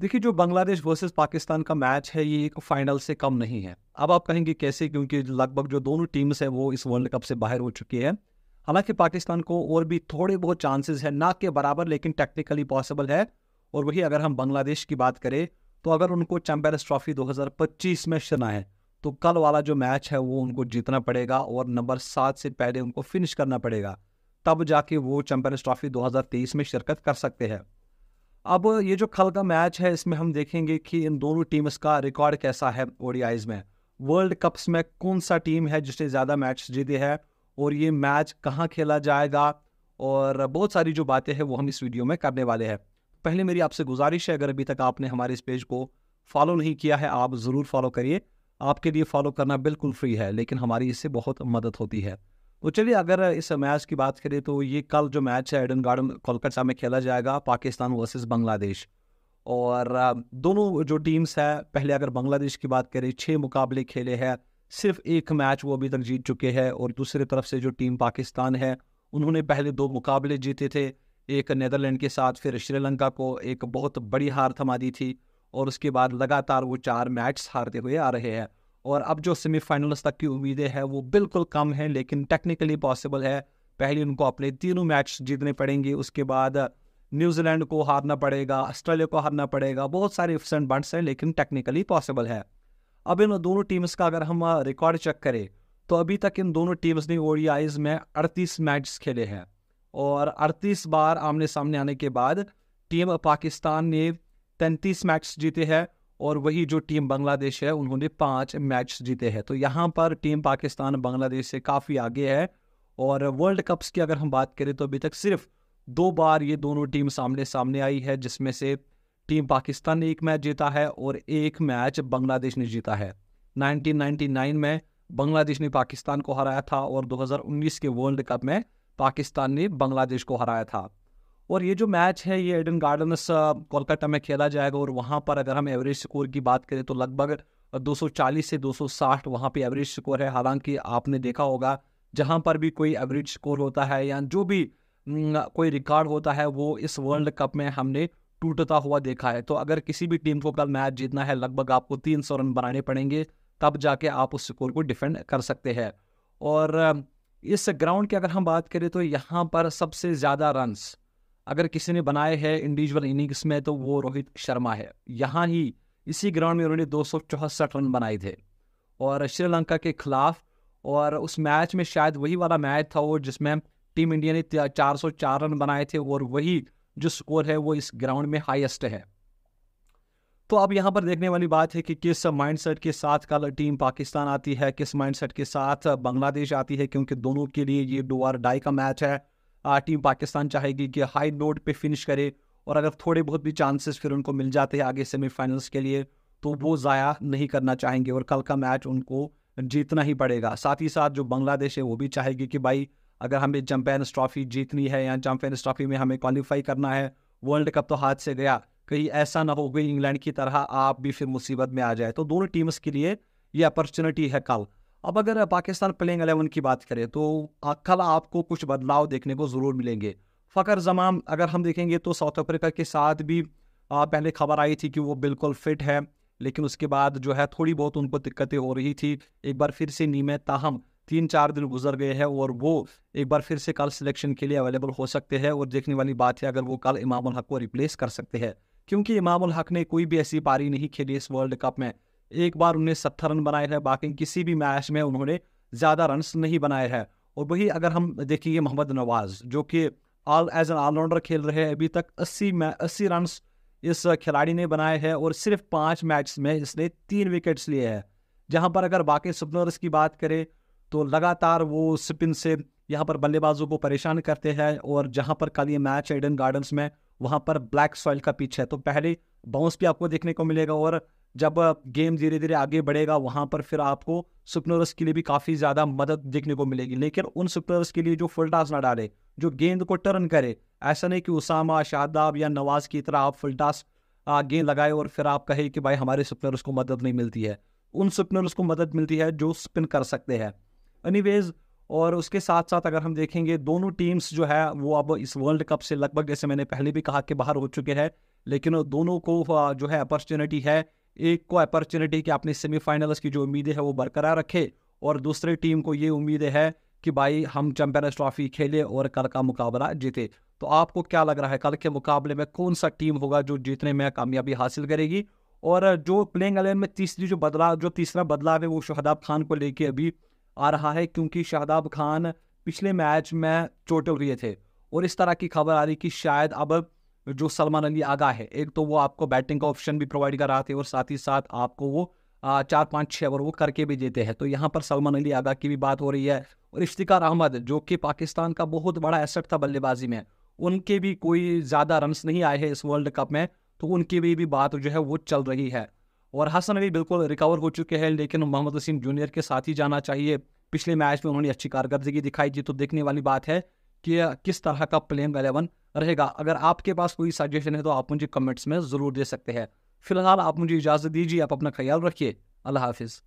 देखिए जो बांग्लादेश वर्सेस पाकिस्तान का मैच है ये एक फाइनल से कम नहीं है अब आप कहेंगे कैसे क्योंकि लगभग जो दोनों टीम्स हैं वो इस वर्ल्ड कप से बाहर हो चुकी है हालांकि पाकिस्तान को और भी थोड़े बहुत चांसेस हैं ना के बराबर लेकिन टेक्निकली पॉसिबल है और वही अगर हम बांग्लादेश की बात करें तो अगर उनको चैम्पियंस ट्रॉफी 2025 में शना है तो कल वाला जो मैच है वो उनको जीतना पड़ेगा और नंबर सात से पहले उनको फिनिश करना पड़ेगा तब जाके वो चैम्पियंस ट्रॉफी 2023 में शिरकत कर सकते हैं अब ये जो कल का मैच है इसमें हम देखेंगे कि इन दोनों टीम्स का रिकॉर्ड कैसा है ओडियाइज में वर्ल्ड कप्स में कौन सा टीम है जिसने ज़्यादा मैच जीते हैं और ये मैच कहाँ खेला जाएगा और बहुत सारी जो बातें हैं वो हम इस वीडियो में करने वाले हैं पहले मेरी आपसे गुजारिश है अगर अभी तक आपने हमारे इस पेज को फॉलो नहीं किया है आप ज़रूर फॉलो करिए आपके लिए फॉलो करना बिल्कुल फ्री है लेकिन हमारी इससे बहुत मदद होती है तो चलिए अगर इस मैच की बात करें तो ये कल जो मैच है एडन गार्डन कोलकाता में खेला जाएगा पाकिस्तान वर्सेस बांग्लादेश और दोनों जो टीम्स है पहले अगर बांग्लादेश की बात करें छः मुकाबले खेले हैं सिर्फ एक मैच वो अभी तक जीत चुके हैं और दूसरी तरफ से जो टीम पाकिस्तान है उन्होंने पहले दो मुकाबले जीते थे एक नदरलैंड के साथ फिर श्रीलंका को एक बहुत बड़ी हार थमा दी थी और उसके बाद लगातार वो चार मैच हारते हुए आ रहे हैं और अब जो सेमीफाइनल्स तक की उम्मीदें हैं वो बिल्कुल कम हैं लेकिन टेक्निकली पॉसिबल है पहले उनको अपने तीनों मैच जीतने पड़ेंगे उसके बाद न्यूजीलैंड को हारना पड़ेगा ऑस्ट्रेलिया को हारना पड़ेगा बहुत सारे इफ्स एंड बंट्स हैं लेकिन टेक्निकली पॉसिबल है अब इन दोनों टीम्स का अगर हम रिकॉर्ड चेक करें तो अभी तक इन दोनों टीम्स ने ओडियाइज में अड़तीस मैच खेले हैं और अड़तीस बार आमने सामने आने के बाद टीम पाकिस्तान ने तैंतीस मैच जीते हैं और वही जो टीम बांग्लादेश है उन्होंने पांच मैच जीते हैं तो यहाँ पर टीम पाकिस्तान बांग्लादेश से काफ़ी आगे है और वर्ल्ड कप्स की अगर हम बात करें तो अभी तक सिर्फ दो बार ये दोनों टीम सामने सामने आई है जिसमें से टीम पाकिस्तान ने एक मैच जीता है और एक मैच बांग्लादेश ने जीता है 1999 में बांग्लादेश ने पाकिस्तान को हराया था और 2019 के वर्ल्ड कप में पाकिस्तान ने बांग्लादेश को हराया था और ये जो मैच है ये एडन गार्डन्स कोलकाता में खेला जाएगा और वहाँ पर अगर हम एवरेज स्कोर की बात करें तो लगभग 240 से 260 वहाँ पर एवरेज स्कोर है हालांकि आपने देखा होगा जहाँ पर भी कोई एवरेज स्कोर होता है या जो भी कोई रिकॉर्ड होता है वो इस वर्ल्ड कप में हमने टूटता हुआ देखा है तो अगर किसी भी टीम को कल मैच जीतना है लगभग आपको तीन सौ रन बनाने पड़ेंगे तब जाके आप उस स्कोर को डिफेंड कर सकते हैं और इस ग्राउंड की अगर हम बात करें तो यहाँ पर सबसे ज़्यादा रन्स अगर किसी ने बनाए हैं इंडिविजुअल इनिंग्स में तो वो रोहित शर्मा है यहाँ ही इसी ग्राउंड में उन्होंने दो रन बनाए थे और श्रीलंका के खिलाफ और उस मैच में शायद वही वाला मैच था वो जिसमें टीम इंडिया ने 404 रन बनाए थे और वही जो स्कोर है वो इस ग्राउंड में हाईएस्ट है तो अब यहाँ पर देखने वाली बात है कि किस माइंडसेट के साथ कल टीम पाकिस्तान आती है किस माइंडसेट के साथ बांग्लादेश आती है क्योंकि दोनों के लिए ये डो आर डाई का मैच है टीम पाकिस्तान चाहेगी कि हाई नोट पे फिनिश करे और अगर थोड़े बहुत भी चांसेस फिर उनको मिल जाते हैं आगे सेमीफाइनल्स के लिए तो वो ज़ाया नहीं करना चाहेंगे और कल का मैच उनको जीतना ही पड़ेगा साथ ही साथ जो बांग्लादेश है वो भी चाहेगी कि भाई अगर हमें चैम्पियंस ट्रॉफी जीतनी है या चैम्पियंस ट्रॉफी में हमें क्वालिफाई करना है वर्ल्ड कप तो हाथ से गया कहीं ऐसा ना हो गई इंग्लैंड की तरह आप भी फिर मुसीबत में आ जाए तो दोनों टीम्स के लिए ये अपॉर्चुनिटी है कल अब अगर पाकिस्तान प्लेइंग अलेवन की बात करें तो कल आपको कुछ बदलाव देखने को ज़रूर मिलेंगे फ़खर जमाम अगर हम देखेंगे तो साउथ अफ्रीका के साथ भी पहले खबर आई थी कि वो बिल्कुल फिट है लेकिन उसके बाद जो है थोड़ी बहुत उनको दिक्कतें हो रही थी एक बार फिर से नीमे ताहम तीन चार दिन गुजर गए हैं और वो एक बार फिर से कल सिलेक्शन के लिए अवेलेबल हो सकते हैं और देखने वाली बात है अगर वो कल इमाम हक को रिप्लेस कर सकते हैं क्योंकि इमाम हक ने कोई भी ऐसी पारी नहीं खेली इस वर्ल्ड कप में एक बार उन्हें सत्तर रन बनाए हैं बाकी किसी भी मैच में उन्होंने ज़्यादा रन नहीं बनाए हैं और वही अगर हम देखेंगे मोहम्मद नवाज़ जो कि ऑल एज एन ऑलराउंडर खेल रहे हैं अभी तक अस्सी अस्सी रन इस खिलाड़ी ने बनाए हैं और सिर्फ पाँच मैच में इसने तीन विकेट्स लिए हैं जहाँ पर अगर बाकी स्पिनर्स की बात करें तो लगातार वो स्पिन से यहाँ पर बल्लेबाजों को परेशान करते हैं और जहाँ पर कल ये मैच एडन गार्डन्स में वहाँ पर ब्लैक सॉइल का पिच है तो पहले बाउंस भी आपको देखने को मिलेगा और जब गेम धीरे धीरे आगे बढ़ेगा वहाँ पर फिर आपको सुपनोरस के लिए भी काफ़ी ज़्यादा मदद देखने को मिलेगी लेकिन उन सुपनोरस के लिए जो फुल टास ना डाले जो गेंद को टर्न करे ऐसा नहीं कि उसामा शादाब या नवाज़ की तरह आप फुल टास गेंद लगाए और फिर आप कहे कि भाई हमारे स्पिनर्स को मदद नहीं मिलती है उन स्पिनर्स को मदद मिलती है जो स्पिन कर सकते हैं एनी और उसके साथ साथ अगर हम देखेंगे दोनों टीम्स जो है वो अब इस वर्ल्ड कप से लगभग जैसे मैंने पहले भी कहा कि बाहर हो चुके हैं लेकिन दोनों को जो है अपॉर्चुनिटी है एक को अपॉर्चुनिटी कि अपने सेमीफाइनल्स की जो उम्मीदें हैं वो बरकरार रखे और दूसरी टीम को ये उम्मीद है कि भाई हम चैंपियंस ट्रॉफी खेले और कल का मुकाबला जीते तो आपको क्या लग रहा है कल के मुकाबले में कौन सा टीम होगा जो जीतने में कामयाबी हासिल करेगी और जो प्लेइंग एलेवन में तीसरी जो बदलाव जो तीसरा बदलाव है वो शहदाब खान को लेके अभी आ रहा है क्योंकि शहदाब खान पिछले मैच में चोटे हुए थे और इस तरह की खबर आ रही कि शायद अब जो सलमान अली आगा है एक तो वो आपको बैटिंग का ऑप्शन भी प्रोवाइड कर रहा थे और साथ ही साथ आपको वो चार पाँच छः ओवर वो करके भी देते हैं तो यहाँ पर सलमान अली आगा की भी बात हो रही है और इफ्तिकार अहमद जो कि पाकिस्तान का बहुत बड़ा एसेट था बल्लेबाजी में उनके भी कोई ज़्यादा रन्स नहीं आए हैं इस वर्ल्ड कप में तो उनकी भी, भी बात जो है वो चल रही है और हसन अली बिल्कुल रिकवर हो चुके हैं लेकिन मोहम्मद वसीम जूनियर के साथ ही जाना चाहिए पिछले मैच में उन्होंने अच्छी कारकर्दगी दिखाई दी तो देखने वाली बात है कि किस तरह का प्लेइंग एलेवन रहेगा अगर आपके पास कोई सजेशन है तो आप मुझे कमेंट्स में ज़रूर दे सकते हैं फिलहाल आप मुझे इजाज़त दीजिए आप अपना ख्याल रखिए अल्लाह हाफिज़